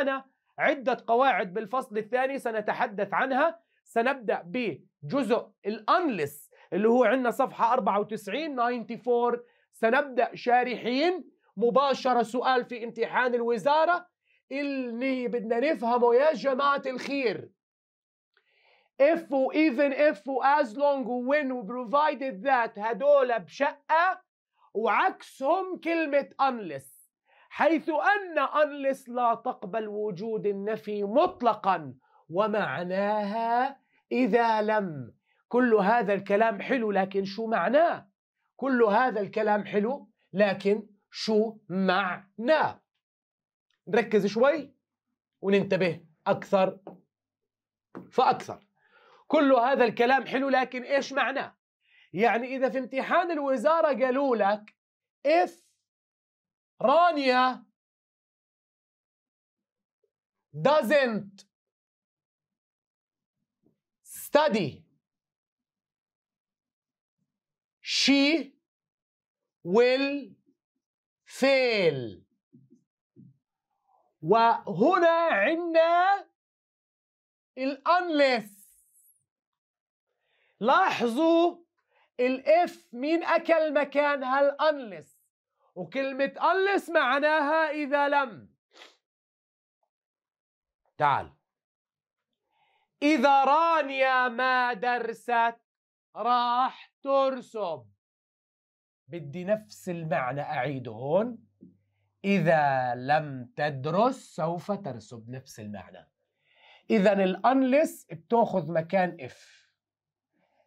معنا عدة قواعد بالفصل الثاني سنتحدث عنها سنبدأ بجزء الأنلس اللي هو عندنا صفحة 94 94 سنبدأ شارحين مباشرة سؤال في امتحان الوزارة اللي بدنا نفهمه يا جماعة الخير if و even if و as long و when و provided that هدول بشقة وعكسهم كلمة unless حيث أن أنلس لا تقبل وجود النفي مطلقا ومعناها إذا لم كل هذا الكلام حلو لكن شو معناه كل هذا الكلام حلو لكن شو معناه نركز شوي وننتبه أكثر فأكثر كل هذا الكلام حلو لكن إيش معناه يعني إذا في امتحان الوزارة قالوا لك if رانيا doesn't study she will fail وهنا عندنا ال unless لاحظوا الاف مين اكل مكانها ال unless وكلمة قلص معناها إذا لم تعال إذا رانيا ما درست راح ترسب بدي نفس المعنى أعيده هون إذا لم تدرس سوف ترسب نفس المعنى إذا الأنلس بتاخذ مكان إف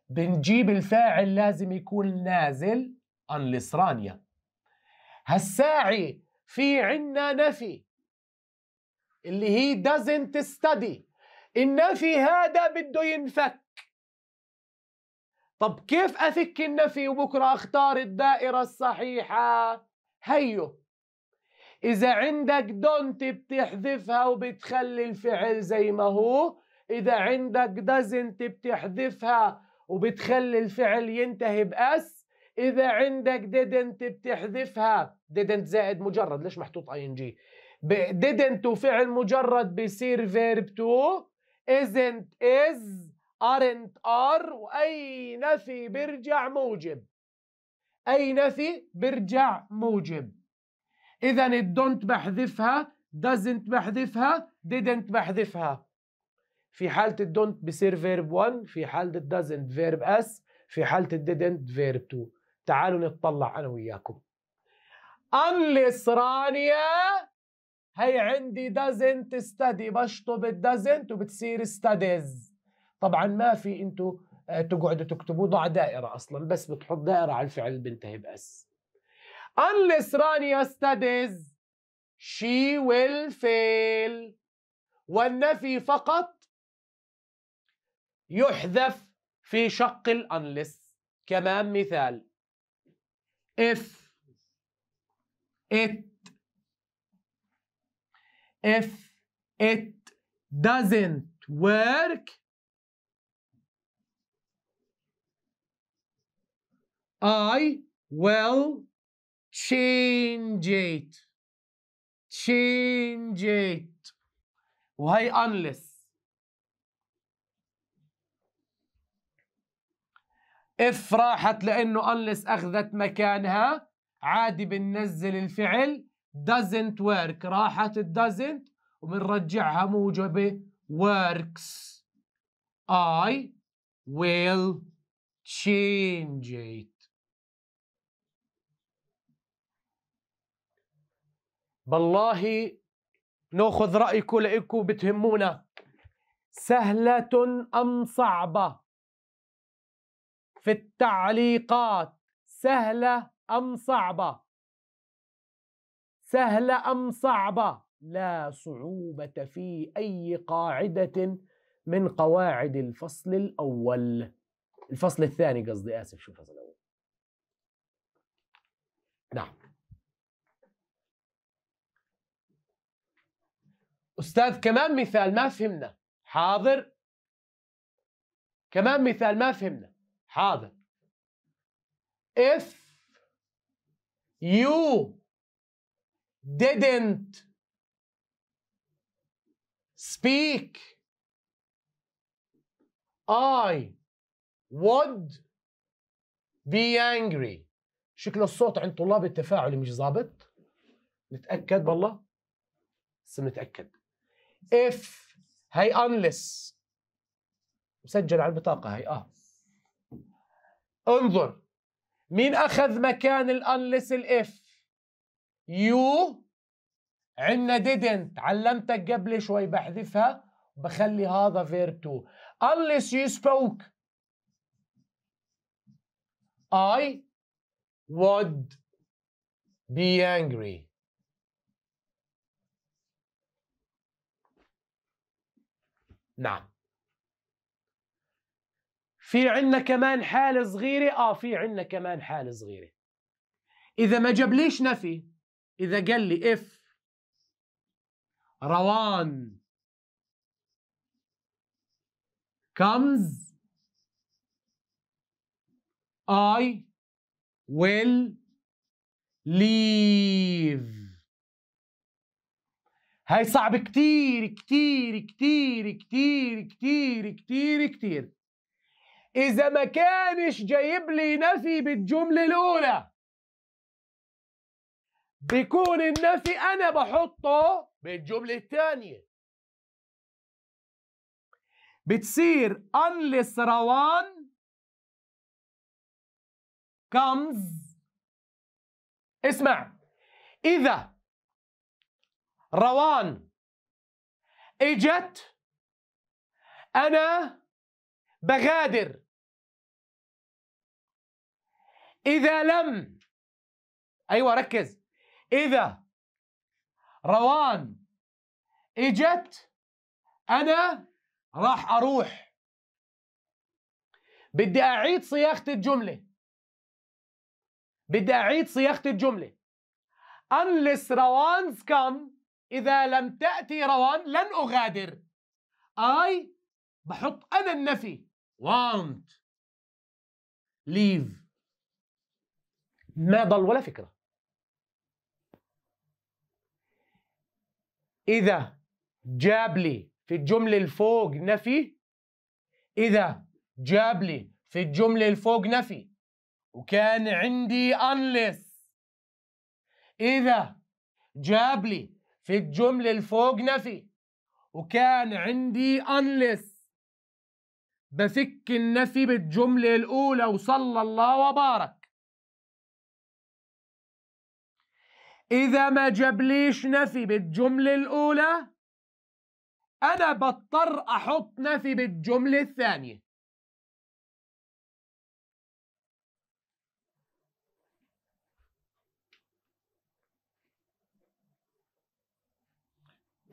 بنجيب الفاعل لازم يكون نازل أنلس رانيا هالساعي في عنا نفي اللي هي doesn't study النفي هذا بده ينفك طب كيف أفك النفي وبكرة أختار الدائرة الصحيحة هيو إذا عندك don't بتحذفها وبتخلي الفعل زي ما هو إذا عندك doesn't بتحذفها وبتخلي الفعل ينتهي بأس اذا عندك didn't بتحذفها didn't زائد مجرد ليش محطوط ing didn't وفعل مجرد بيصير verb to isn't is aren't are واي نفي بيرجع موجب اي نفي بيرجع موجب اذا don't بحذفها doesn't بحذفها didn't بحذفها في حالة الدونت بصير فيرب 1 في حالة doesn't فيرب اس في حالة الديدنت فيرب 2 تعالوا نتطلع انا وياكم الاسرانيه هي عندي doesn't study بشطب doesn't وبتصير studies طبعا ما في انتو آه، تقعدوا تكتبوا ضع دائرة أصلا بس بتحط دائرة على الفعل بنتهي بأس unless Rania studies she will fail والنفي فقط يحذف في شق الأنلس كمان مثال if it if it doesn't work I will change it change it وهي unless اف راحت لانه unless اخذت مكانها عادي بننزل الفعل doesn't work راحت doesn't وبنرجعها موجبة works I will change it بالله ناخذ رأيكم لإنكم بتهمونا سهلة أم صعبة في التعليقات سهلة أم صعبة سهلة أم صعبة لا صعوبة في أي قاعدة من قواعد الفصل الأول الفصل الثاني قصدي آسف شو الفصل الأول نعم أستاذ كمان مثال ما فهمنا حاضر كمان مثال ما فهمنا حاضر if you didn't speak I would be angry شكل الصوت عند طلاب التفاعل مش ظابط نتأكد بالله بس نتأكد if هي unless مسجل على البطاقة هي اه انظر مين اخذ مكان الانلس الاف يو عندنا didn't علمتك قبل شوي بحذفها بخلي هذا verb to unless you spoke I would be angry نعم في عندنا كمان حالة صغيرة آه في عندنا كمان حالة صغيرة إذا ما جابليش نفي إذا قال لي إف روان comes I will leave هاي صعب كتير كتير كتير كتير كتير كتير كتير إذا ما كانش جايب لي نفي بالجملة الأولى بيكون النفي أنا بحطه بالجملة الثانية بتصير unless روان comes اسمع إذا روان إجت أنا بغادر إذا لم أيوة ركز إذا روان إجت أنا راح أروح بدي أعيد صياغة الجملة بدي أعيد صياغة الجملة unless روانز come إذا لم تأتي روان لن أغادر I بحط أنا النفي want leave ما ضل ولا فكره اذا جاب لي في الجمله الفوق نفي اذا جاب لي في الجمله الفوق نفي وكان عندي انلس اذا جاب لي في الجمله الفوق نفي وكان عندي انلس بفك النفي بالجمله الاولى وصلى الله وبارك إذا ما جابليش نفي بالجملة الأولى أنا بضطر أحط نفي بالجملة الثانية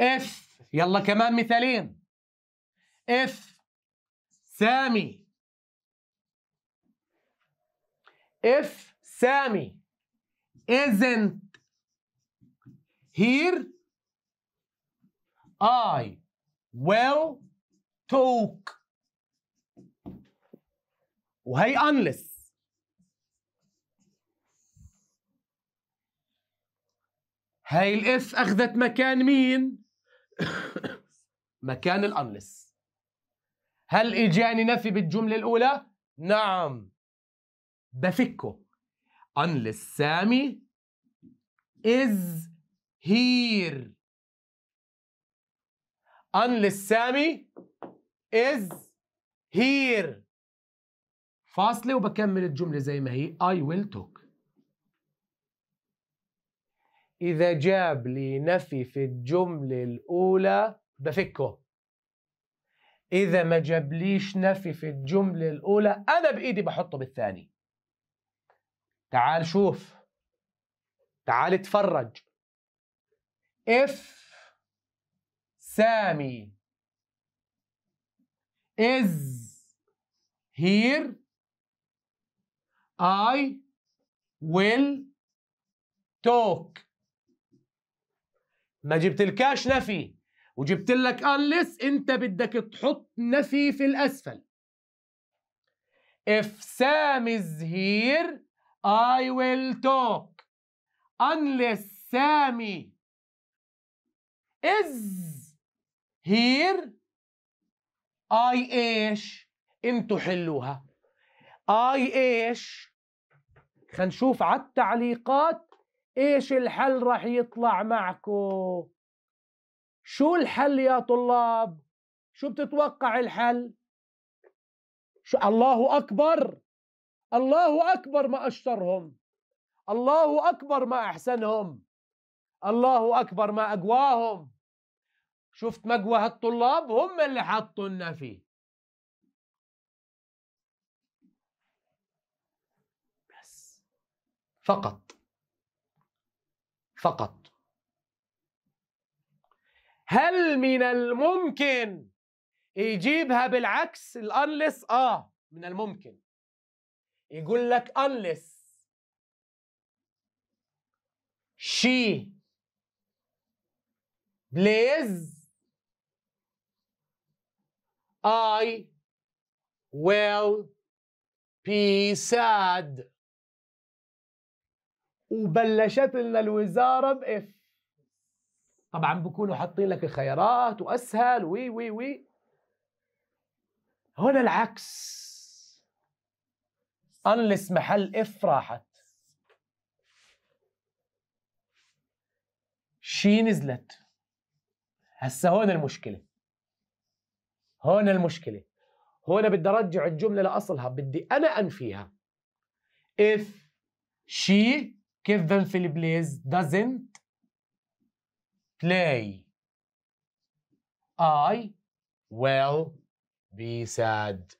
اف يلا كمان مثالين اف سامي اف سامي isn't Here I will talk وهي unless هاي الاف اخذت مكان مين؟ مكان الانلس هل اجاني نفي بالجمله الاولى؟ نعم بفكه unless سامي is here unless سامي is here فاصلة وبكمل الجملة زي ما هي I will talk إذا جاب لي نفي في الجملة الأولى بفكه إذا ما جابليش نفي في الجملة الأولى أنا بإيدي بحطه بالثاني تعال شوف تعال اتفرج اف سامي از هير اي ويل توك ما جبت الكاش نفي وجبت لك انلس انت بدك تحط نفي في الاسفل اف سامي از هير اي ويل توك انلس سامي is here I ايش انتو حلوها I ايش خنشوف على التعليقات ايش الحل رح يطلع معكم شو الحل يا طلاب شو بتتوقع الحل شو الله اكبر الله اكبر ما اشطرهم الله اكبر ما احسنهم الله أكبر ما أقواهم شفت مقوى هالطلاب هم اللي حطونا فيه بس فقط فقط هل من الممكن يجيبها بالعكس الانلس اه من الممكن يقول لك unless she Please. I will be sad. وبلشت لنا الوزارة بإف طبعا بكونوا حاطين لك الخيارات وأسهل وي وي وي هنا العكس انلس محل اف راحت شي نزلت هسه هون المشكله هون المشكله هون بدي ارجع الجمله لاصلها بدي انا انفيها if she كيف بنفي doesn't play I will be sad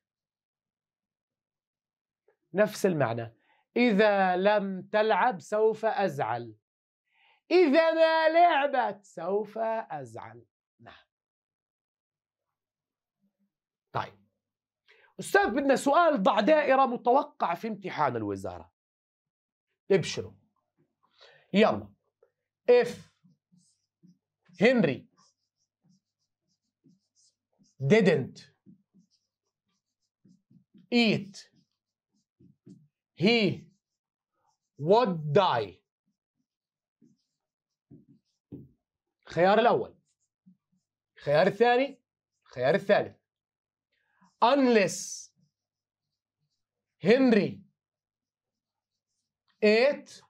نفس المعنى إذا لم تلعب سوف أزعل إذا ما لعبت سوف أزعل أستاذ بدنا سؤال ضع دائرة متوقع في امتحان الوزارة ابشروا يلا if هنري didn't eat he would die الخيار الأول الخيار الثاني الخيار الثالث unless Henry ate,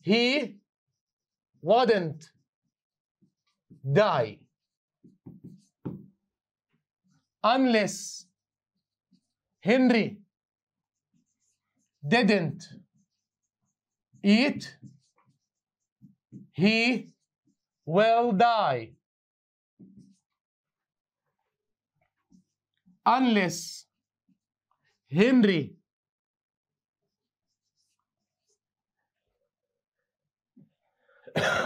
he wouldn't die. Unless Henry didn't eat, he will die. unless Henry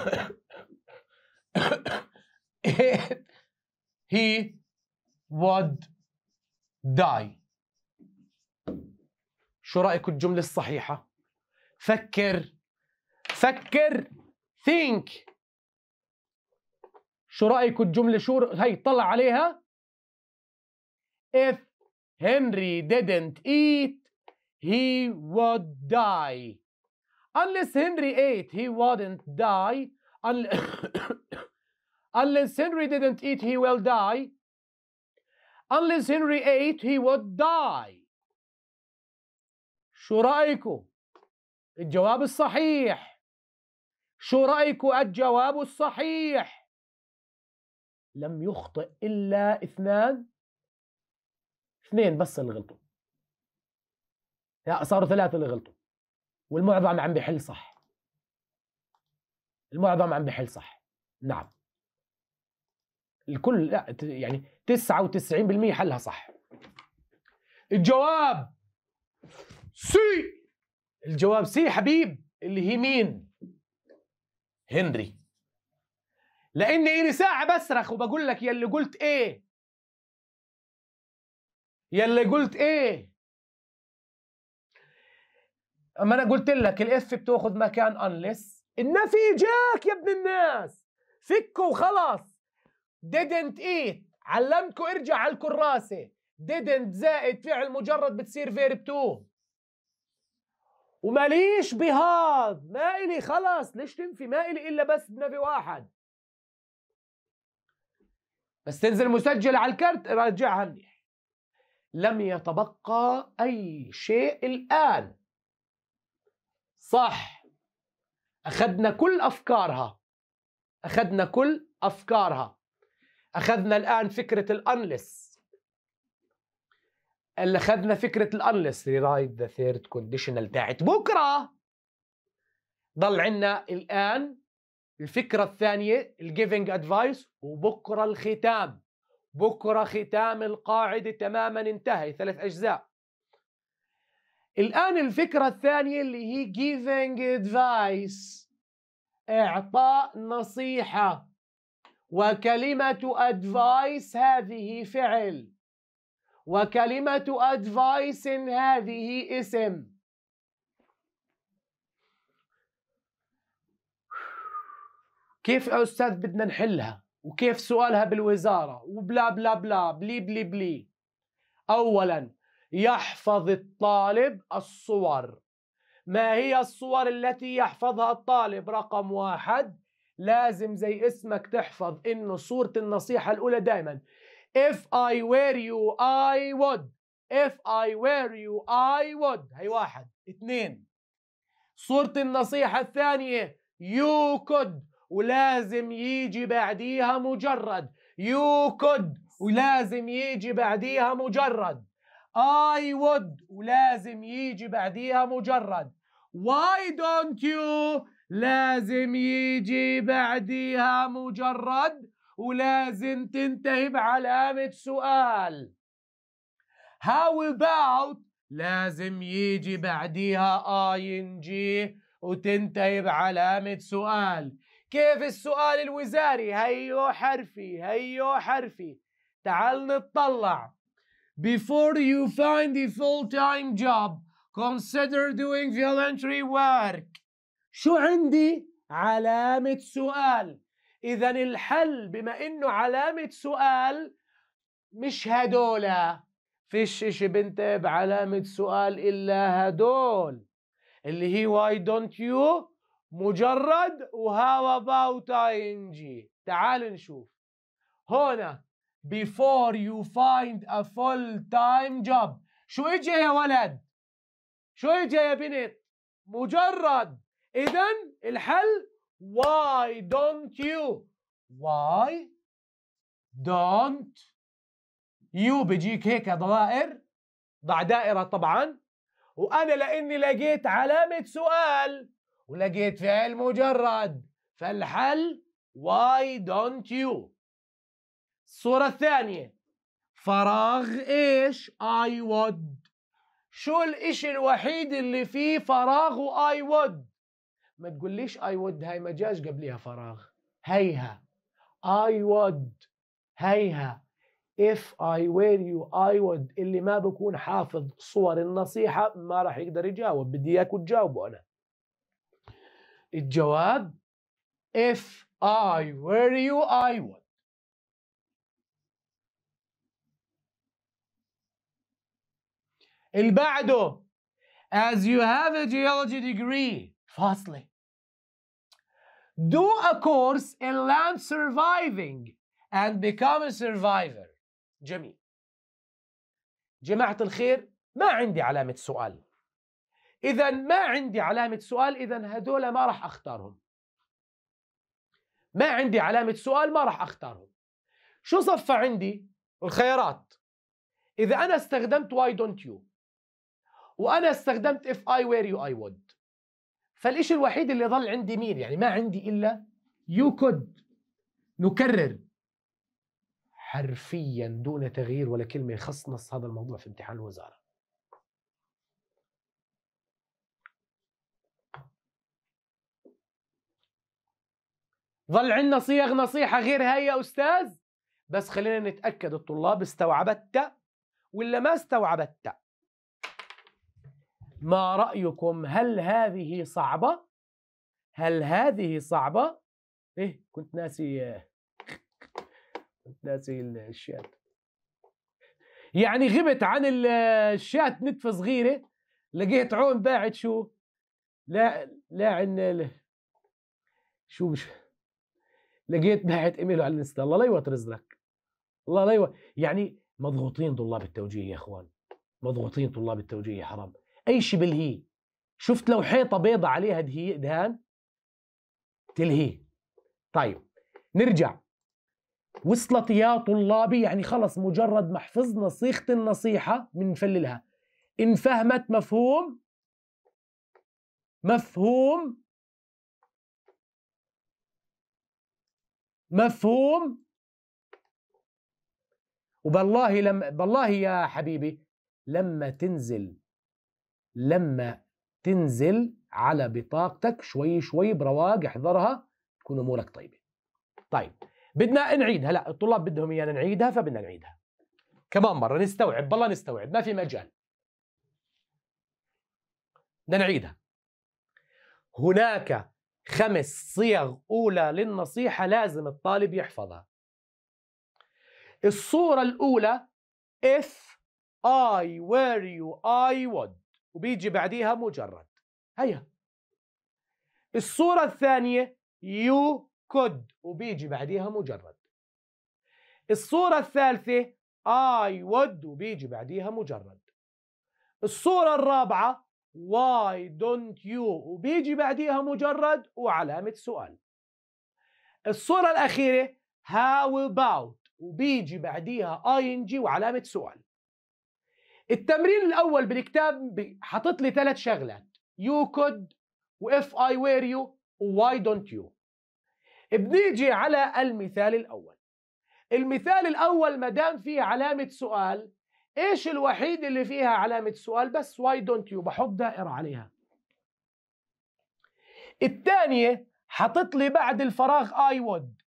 he would die شو رأيك الجملة الصحيحة؟ فكر فكر think شو رأيك الجملة شو هي طلع عليها If Henry didn't eat, he would die. Unless Henry ate, he wouldn't die. Unless Henry didn't eat, he will die. Unless Henry ate, he would die. شو رأيكم؟ الجواب الصحيح. شو رأيكم الجواب الصحيح؟ لم يخطئ إلا اثنان اثنين بس اللي غلطوا لا صاروا ثلاثة اللي غلطوا والمعظم عم بحل صح المعظم عم بحل صح نعم الكل لا يعني 99% حلها صح الجواب سي الجواب سي حبيب اللي هي مين هنري لاني الي ساعه بصرخ وبقول لك يا اللي قلت ايه يلي قلت ايه اما انا قلت لك الاف بتاخذ مكان انلس النفي جاك يا ابن الناس فكوا وخلاص didn't eat علمتكم ارجع على الكراسه didn't زائد فعل مجرد بتصير فيرب تو وماليش بهاض ما إلي خلاص ليش تنفي ما إلي إلا بس بنفي واحد بس تنزل مسجل على الكرت راجعها منيح لم يتبقى أي شيء الآن صح أخذنا كل أفكارها أخذنا كل أفكارها أخذنا الآن فكرة الأنلس اللي أخذنا فكرة الأنلس ريرايد ذا ثيرد كونديشنال تاعت بكرة ضل عنا الآن الفكرة الثانية الجيفنج أدفايس وبكرة الختام بكرة ختام القاعدة تماما انتهى ثلاث أجزاء الآن الفكرة الثانية اللي هي giving advice إعطاء نصيحة وكلمة advice هذه فعل وكلمة advice هذه اسم كيف يا أستاذ بدنا نحلها وكيف سؤالها بالوزارة وبلا بلا بلا بلي بلي بلي أولا يحفظ الطالب الصور ما هي الصور التي يحفظها الطالب رقم واحد لازم زي اسمك تحفظ انه صورة النصيحة الأولى دايما If I were you I would If I were you I would هي واحد اثنين صورة النصيحة الثانية You could ولازم يجي بعديها مجرد يو كود ولازم يجي بعديها مجرد اي وود ولازم يجي بعديها مجرد Why don't you لازم يجي بعديها مجرد ولازم تنتهي بعلامة سؤال How about لازم يجي بعديها اي ان جي وتنتهي بعلامة سؤال كيف السؤال الوزاري هيو حرفي هيو حرفي تعال نتطلع Before you find a full-time job consider doing voluntary work شو عندي؟ علامة سؤال إذا الحل بما إنه علامة سؤال مش هدولا فيش إشي بنت بعلامة سؤال إلا هدول اللي هي why don't you مجرد اباوت اي ان جي تعال نشوف هنا before you find a full time job شو اجى يا ولد شو اجى يا بنت مجرد اذا الحل why don't you why don't you بيجيك هيك دوائر ضع دائرة طبعا وأنا لأني لقيت علامة سؤال ولقيت فعل مجرد فالحل why don't you الصورة الثانية فراغ ايش I would شو الاشي الوحيد اللي فيه فراغ I would ما تقوليش I would هاي جاش قبليها فراغ هيها I would هيها if I were you I would اللي ما بكون حافظ صور النصيحة ما راح يقدر يجاوب بدي اياكم تجاوبوا أنا الجواب if I were you I would اللي بعده as you have a geology degree فاصلة do a course in land surviving and become a survivor جميل جماعة الخير ما عندي علامة سؤال إذا ما عندي علامة سؤال إذا هدول ما راح أختارهم ما عندي علامة سؤال ما راح أختارهم شو صفى عندي الخيارات إذا أنا استخدمت why don't you وأنا استخدمت if I were you I would فالإشي الوحيد اللي ظل عندي مين يعني ما عندي إلا you could نكرر حرفيا دون تغيير ولا كلمة يخص نص هذا الموضوع في امتحان الوزارة ظل عندنا صيغ نصيحة غير هاي يا أستاذ بس خلينا نتأكد الطلاب استوعبت ولا ما استوعبت ما رأيكم هل هذه صعبة؟ هل هذه صعبة؟ إيه كنت ناسي كنت ناسي الشات يعني غبت عن الشات نتفة صغيرة لقيت عون باعت شو؟ لا لا عندنا شو مش لقيت بعت ايميله على الانستا الله لا يوتر رزقك الله لا يوتر يعني مضغوطين طلاب التوجيه يا اخوان مضغوطين طلاب التوجيه يا حرام اي شيء بالهي شفت لو حيطه بيضة عليها دهي دهان تلهيه طيب نرجع وصلت يا طلابي يعني خلص مجرد ما حفظنا صيغه النصيحه بنفللها ان فهمت مفهوم مفهوم مفهوم وبالله لما بالله يا حبيبي لما تنزل لما تنزل على بطاقتك شوي شوي برواق احضرها تكون امورك طيبه طيب بدنا نعيدها لا الطلاب بدهم ايانا نعيدها فبدنا نعيدها كمان مره نستوعب بالله نستوعب ما في مجال بدنا نعيدها هناك خمس صيغ أولى للنصيحة لازم الطالب يحفظها الصورة الأولى if I were you I would وبيجي بعديها مجرد هيا الصورة الثانية you could وبيجي بعديها مجرد الصورة الثالثة I would وبيجي بعديها مجرد الصورة الرابعة why don't you وبيجي بعديها مجرد وعلامة سؤال الصورة الأخيرة how about وبيجي بعديها ing وعلامة سؤال التمرين الأول بالكتاب حاطط لي ثلاث شغلات you could و if I were you و why don't you بنيجي على المثال الأول المثال الأول مدام فيه علامة سؤال ايش الوحيد اللي فيها علامة سؤال بس واي دونت يو بحط دائرة عليها الثانية حطت لي بعد الفراغ اي وود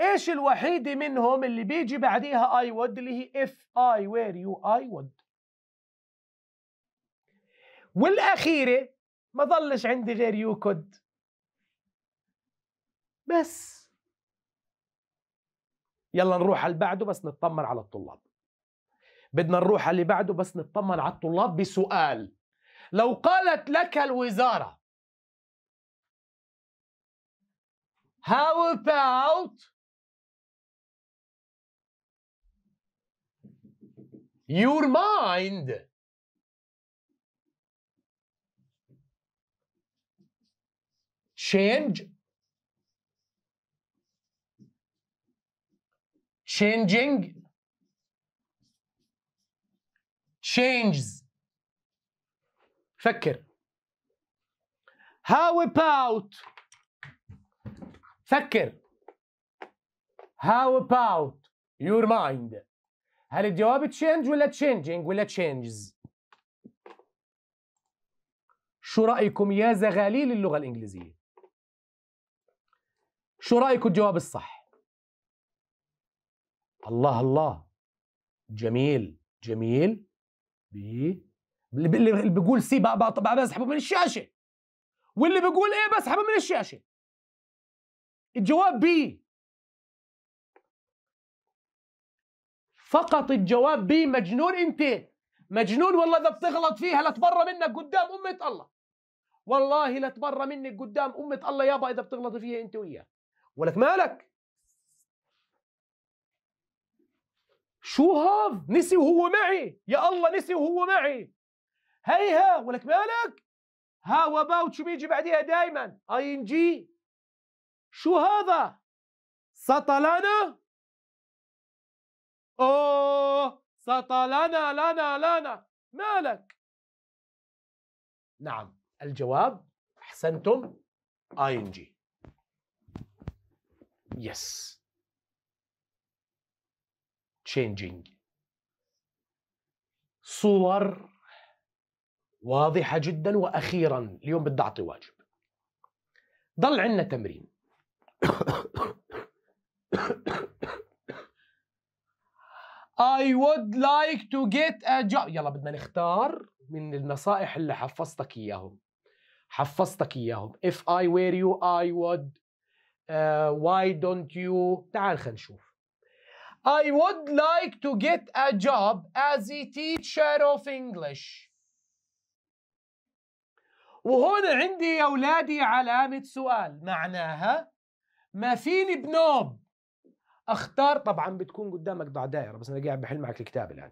ايش الوحيدة منهم اللي بيجي بعديها اي وود اللي هي اف اي وير يو اي وود والاخيرة ما ظلش عندي غير يو كود بس يلا نروح على بعده بس نتطمن على الطلاب بدنا نروح على اللي بعده بس نطمن على الطلاب بسؤال لو قالت لك الوزارة How about your mind change changing changes فكر how about فكر how about your mind هل الجواب change ولا changing ولا changes شو رأيكم يا زغاليل اللغة الإنجليزية شو رأيكم الجواب الصح الله الله جميل جميل بي اللي بيقول سي بسحبه من الشاشه واللي بيقول ايه بسحبه من الشاشه الجواب بي فقط الجواب بي مجنون انت مجنون والله اذا بتغلط فيها لتبرى منك قدام امه الله والله لتبرى منك قدام امه الله يابا اذا بتغلطي فيها انت وياه ولك مالك شو هذا نسي وهو معي يا الله نسي وهو معي هيها ولك مالك ها وباوت شو بيجي بعديها دائما اي ان جي شو هذا سطلنا اوه سطلنا لنا لنا مالك نعم الجواب احسنتم اي ان جي يس changing صور واضحة جدا وأخيرا اليوم بدي أعطي واجب ضل عندنا تمرين I would like to get a job يلا بدنا نختار من النصائح اللي حفظتك إياهم حفظتك إياهم If I were you I would uh, Why don't you تعال خلينا نشوف I would like to get a job as a teacher of English. وهون عندي يا أولادي علامة سؤال معناها ما فيني بنوب اختار طبعا بتكون قدامك ضع دائرة بس أنا قاعد بحل معك الكتاب الآن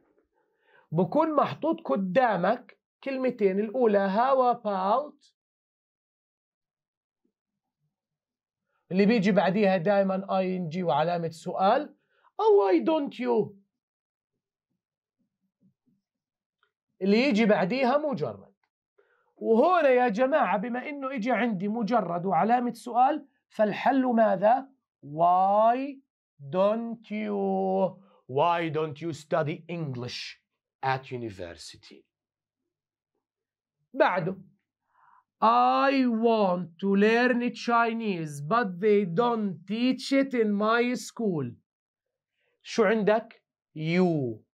بكون محطوط قدامك كلمتين الأولى how about اللي بيجي بعديها دائما اي ان جي وعلامة سؤال أو why don't you اللي يجي بعديها مجرد وهنا يا جماعة بما إنه إجي عندي مجرد وعلامة سؤال فالحل ماذا؟ Why don't you Why don't you study English at university? بعده I want to learn Chinese but they don't teach it in my school شو عندك يو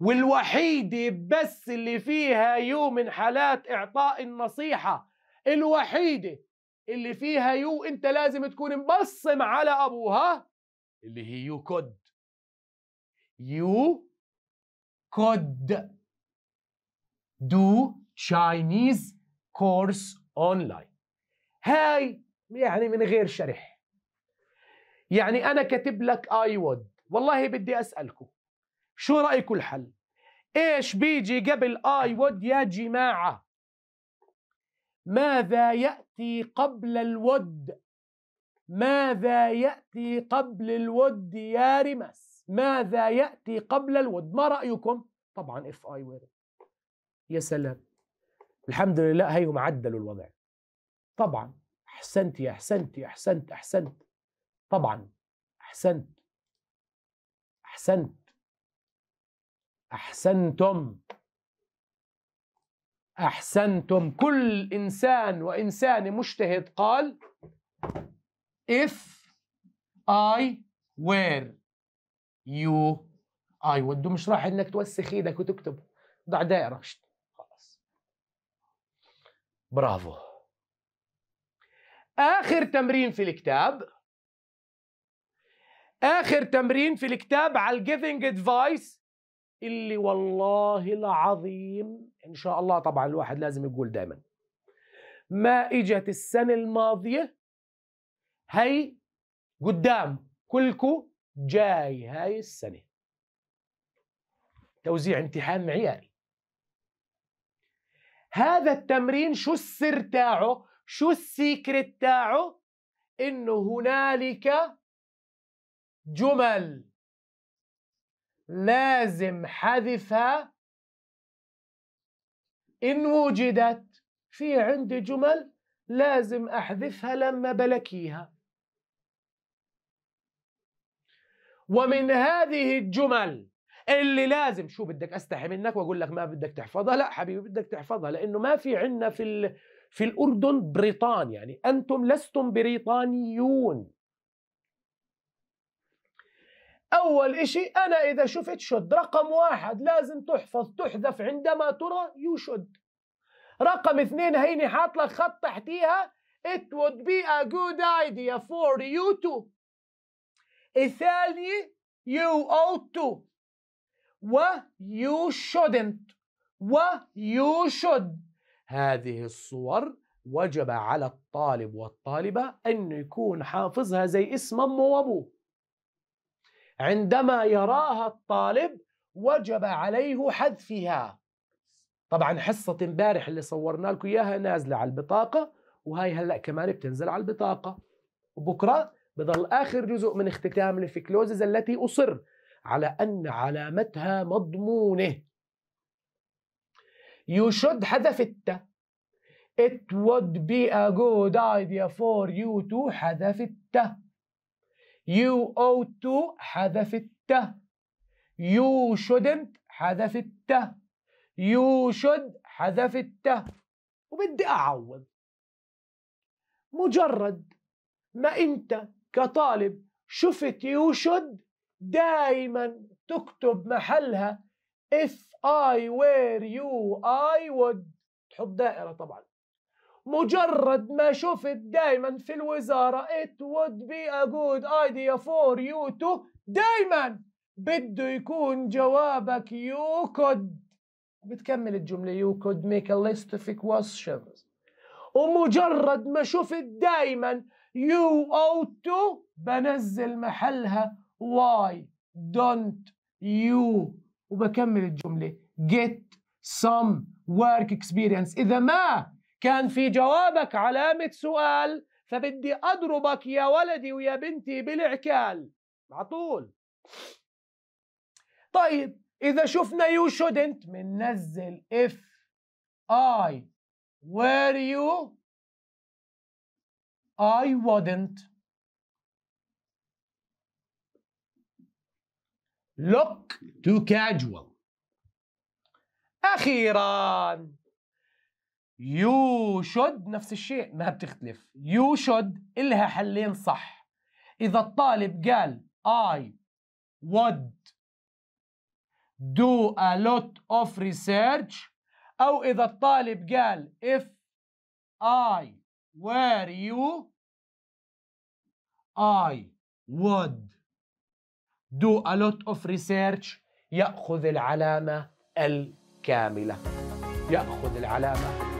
والوحيدة بس اللي فيها يو من حالات إعطاء النصيحة الوحيدة اللي فيها يو أنت لازم تكون مبصم على أبوها اللي هي يو كود يو كود دو تشاينيز كورس اونلاين هاي يعني من غير شرح يعني أنا كاتب لك I would والله بدي اسالكم شو رايكم الحل ايش بيجي قبل اي وود يا جماعه ماذا ياتي قبل الود ماذا ياتي قبل الود يا رمس ماذا ياتي قبل الود ما رايكم طبعا اف اي وير يا سلام الحمد لله هيهم عدلوا الوضع طبعا احسنت يا احسنت يا احسنت احسنت طبعا احسنت احسنت احسنتم احسنتم كل انسان وانسان مجتهد قال if I were you I would مش راح انك توسخ ايدك وتكتب ضع دائره خلاص برافو اخر تمرين في الكتاب اخر تمرين في الكتاب على الجيفنج ادفايس اللي والله العظيم ان شاء الله طبعا الواحد لازم يقول دايما ما اجت السنه الماضيه هي قدام كلكو جاي هاي السنه توزيع امتحان معياري هذا التمرين شو السر تاعه شو السيكريت تاعه انه هنالك جمل لازم حذفها إن وجدت في عندي جمل لازم أحذفها لما بلكيها ومن هذه الجمل اللي لازم شو بدك استحي منك واقول لك ما بدك تحفظها لا حبيبي بدك تحفظها لانه ما في عندنا في في الاردن بريطان يعني انتم لستم بريطانيون أول إشي أنا إذا شفت شد رقم واحد لازم تحفظ تحذف عندما ترى يشد رقم اثنين هيني حاط لك خط تحتيها It would be a good idea for you to الثاني you ought to و you shouldn't و you should هذه الصور وجب على الطالب والطالبة أن يكون حافظها زي اسم أمه وأبوه عندما يراها الطالب وجب عليه حذفها طبعا حصة امبارح اللي صورنا لكم اياها نازلة على البطاقة وهي هلا كمان بتنزل على البطاقة وبكرة بضل آخر جزء من اختتام الفيكلوزز التي أصر على أن علامتها مضمونة You should حذف الت It would be a good idea for you to حذف الت You ought to حذفت ت You shouldn't حذفت ت You should حذفت ت وبدي أعوض مجرد ما أنت كطالب شفت يو شود دايما تكتب محلها if I were you I would تحط دائرة طبعا مجرد ما شفت دايما في الوزارة it would be a good idea for you to دايما بده يكون جوابك you could بتكمل الجملة you could make a list of questions ومجرد ما شفت دايما you ought to بنزل محلها why don't you وبكمل الجملة get some work experience إذا ما كان في جوابك علامة سؤال فبدي أضربك يا ولدي ويا بنتي بالعكال على طول طيب إذا شفنا you shouldn't بننزل if I were you I wouldn't look too casual أخيراً يو شود نفس الشيء ما بتختلف يو شود إلها حلين صح إذا الطالب قال I would do a lot of research أو إذا الطالب قال if I were you I would do a lot of research يأخذ العلامة الكاملة يأخذ العلامة